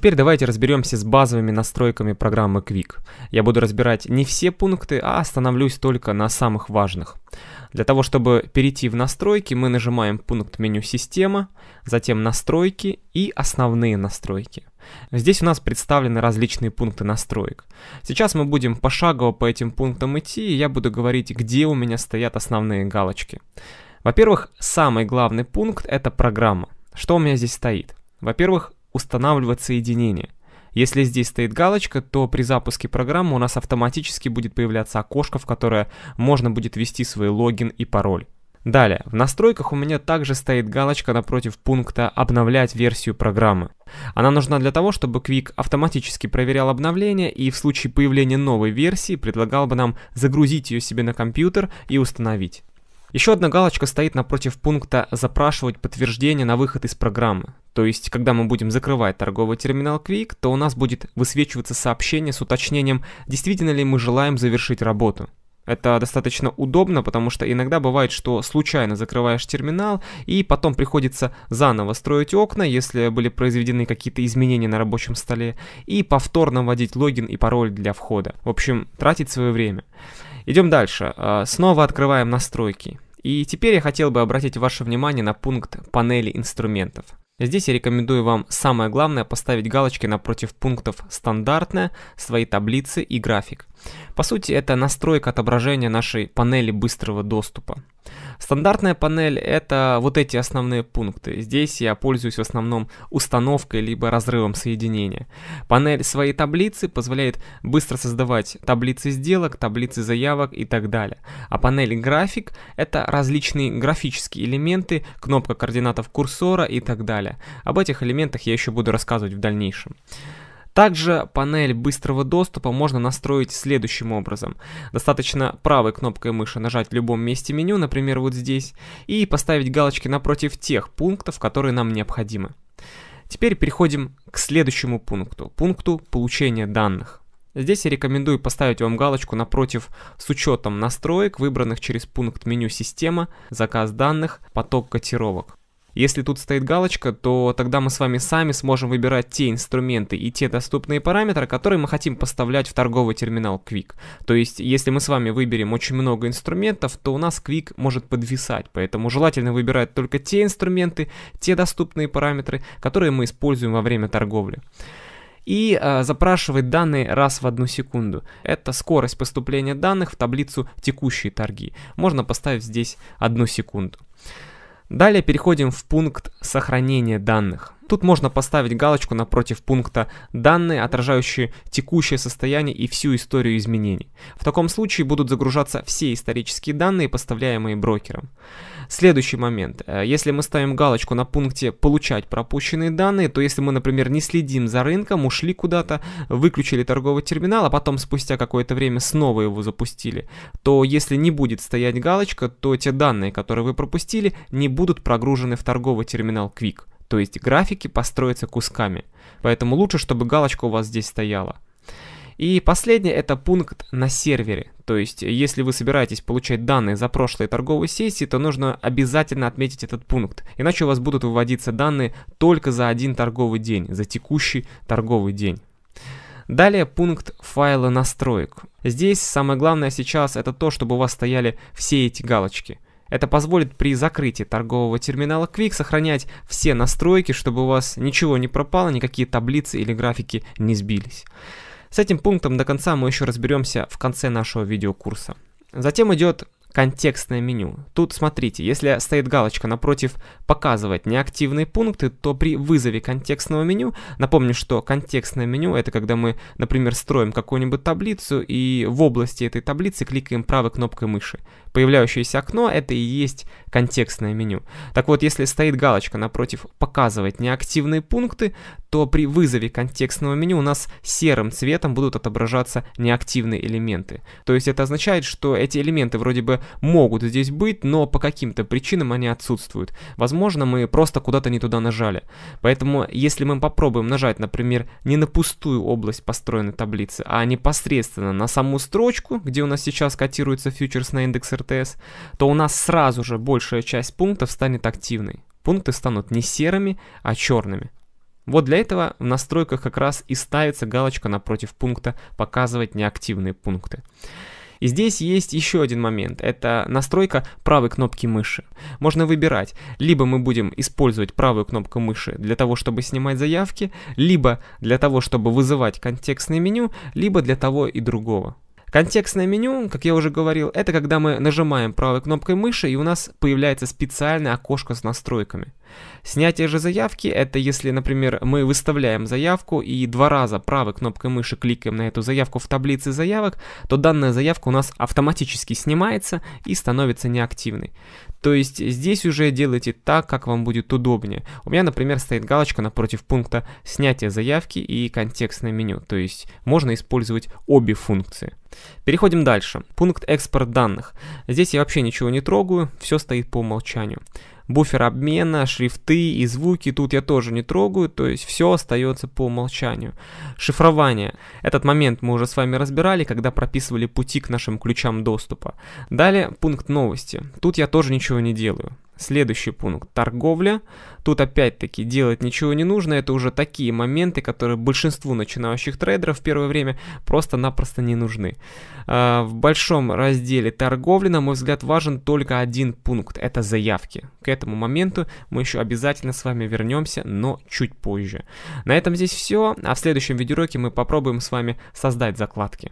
Теперь давайте разберемся с базовыми настройками программы Quick. Я буду разбирать не все пункты, а остановлюсь только на самых важных. Для того, чтобы перейти в настройки, мы нажимаем пункт меню «Система», затем «Настройки» и «Основные настройки». Здесь у нас представлены различные пункты настроек. Сейчас мы будем пошагово по этим пунктам идти, и я буду говорить, где у меня стоят основные галочки. Во-первых, самый главный пункт — это программа. Что у меня здесь стоит? Во-первых, устанавливать соединение. Если здесь стоит галочка, то при запуске программы у нас автоматически будет появляться окошко, в которое можно будет ввести свой логин и пароль. Далее, в настройках у меня также стоит галочка напротив пункта «Обновлять версию программы». Она нужна для того, чтобы Quick автоматически проверял обновления и в случае появления новой версии предлагал бы нам загрузить ее себе на компьютер и установить. Еще одна галочка стоит напротив пункта «Запрашивать подтверждение на выход из программы». То есть, когда мы будем закрывать торговый терминал Quick, то у нас будет высвечиваться сообщение с уточнением, действительно ли мы желаем завершить работу. Это достаточно удобно, потому что иногда бывает, что случайно закрываешь терминал, и потом приходится заново строить окна, если были произведены какие-то изменения на рабочем столе, и повторно вводить логин и пароль для входа. В общем, тратить свое время. Идем дальше. А, снова открываем настройки. И теперь я хотел бы обратить ваше внимание на пункт панели инструментов. Здесь я рекомендую вам самое главное поставить галочки напротив пунктов «Стандартная», «Свои таблицы» и «График». По сути, это настройка отображения нашей панели быстрого доступа. Стандартная панель это вот эти основные пункты. Здесь я пользуюсь в основном установкой либо разрывом соединения. Панель своей таблицы позволяет быстро создавать таблицы сделок, таблицы заявок и так далее. А панель график это различные графические элементы, кнопка координатов курсора и так далее. Об этих элементах я еще буду рассказывать в дальнейшем. Также панель быстрого доступа можно настроить следующим образом. Достаточно правой кнопкой мыши нажать в любом месте меню, например, вот здесь, и поставить галочки напротив тех пунктов, которые нам необходимы. Теперь переходим к следующему пункту, пункту получения данных. Здесь я рекомендую поставить вам галочку напротив с учетом настроек, выбранных через пункт меню «Система», «Заказ данных», «Поток котировок». Если тут стоит галочка, то тогда мы с вами сами сможем выбирать те инструменты и те доступные параметры, которые мы хотим поставлять в торговый терминал Quick. То есть, если мы с вами выберем очень много инструментов, то у нас Quick может подвисать, поэтому желательно выбирать только те инструменты, те доступные параметры, которые мы используем во время торговли и э, запрашивать данные раз в одну секунду. Это скорость поступления данных в таблицу «Текущие торги». Можно поставить здесь одну секунду. Далее переходим в пункт сохранения данных. Тут можно поставить галочку напротив пункта «Данные, отражающие текущее состояние и всю историю изменений». В таком случае будут загружаться все исторические данные, поставляемые брокером. Следующий момент. Э, если мы ставим галочку на пункте «Получать пропущенные данные», то если мы, например, не следим за рынком, ушли куда-то, выключили торговый терминал, а потом спустя какое-то время снова его запустили, то если не будет стоять галочка, то те данные, которые вы пропустили, не будут прогружены в торговый терминал Quick. То есть графики построятся кусками. Поэтому лучше, чтобы галочка у вас здесь стояла. И последний это пункт на сервере. То есть, если вы собираетесь получать данные за прошлые торговые сессии, то нужно обязательно отметить этот пункт. Иначе у вас будут выводиться данные только за один торговый день, за текущий торговый день. Далее пункт файла настроек. Здесь самое главное сейчас это то, чтобы у вас стояли все эти галочки – это позволит при закрытии торгового терминала Quick сохранять все настройки, чтобы у вас ничего не пропало, никакие таблицы или графики не сбились. С этим пунктом до конца мы еще разберемся в конце нашего видеокурса. Затем идет контекстное меню. Тут смотрите, если стоит галочка напротив «Показывать неактивные пункты», то при вызове контекстного меню, напомню, что контекстное меню — это когда мы, например, строим какую-нибудь таблицу и в области этой таблицы кликаем правой кнопкой мыши. Появляющееся окно — это и есть контекстное меню. Так вот, если стоит галочка напротив «Показывать неактивные пункты», то при вызове контекстного меню у нас серым цветом будут отображаться неактивные элементы. То есть это означает, что эти элементы вроде бы могут здесь быть, но по каким-то причинам они отсутствуют. Возможно, мы просто куда-то не туда нажали. Поэтому, если мы попробуем нажать, например, не на пустую область построенной таблицы, а непосредственно на саму строчку, где у нас сейчас котируется фьючерс на индекс РТС, то у нас сразу же большая часть пунктов станет активной. Пункты станут не серыми, а черными. Вот для этого в настройках как раз и ставится галочка напротив пункта «Показывать неактивные пункты». И здесь есть еще один момент, это настройка правой кнопки мыши. Можно выбирать, либо мы будем использовать правую кнопку мыши для того, чтобы снимать заявки, либо для того, чтобы вызывать контекстное меню, либо для того и другого. Контекстное меню, как я уже говорил, это когда мы нажимаем правой кнопкой мыши и у нас появляется специальное окошко с настройками. Снятие же заявки – это если, например, мы выставляем заявку и два раза правой кнопкой мыши кликаем на эту заявку в таблице заявок, то данная заявка у нас автоматически снимается и становится неактивной. То есть здесь уже делайте так, как вам будет удобнее. У меня, например, стоит галочка напротив пункта «Снятие заявки» и «Контекстное меню», то есть можно использовать обе функции. Переходим дальше. Пункт «Экспорт данных». Здесь я вообще ничего не трогаю, все стоит по умолчанию буфер обмена, шрифты и звуки тут я тоже не трогаю, то есть все остается по умолчанию. Шифрование. Этот момент мы уже с вами разбирали, когда прописывали пути к нашим ключам доступа. Далее пункт новости. Тут я тоже ничего не делаю. Следующий пункт – торговля. Тут опять-таки делать ничего не нужно, это уже такие моменты, которые большинству начинающих трейдеров в первое время просто-напросто не нужны. А, в большом разделе торговли, на мой взгляд, важен только один пункт – это заявки. К этому моменту мы еще обязательно с вами вернемся, но чуть позже. На этом здесь все, а в следующем видеоуроке мы попробуем с вами создать закладки.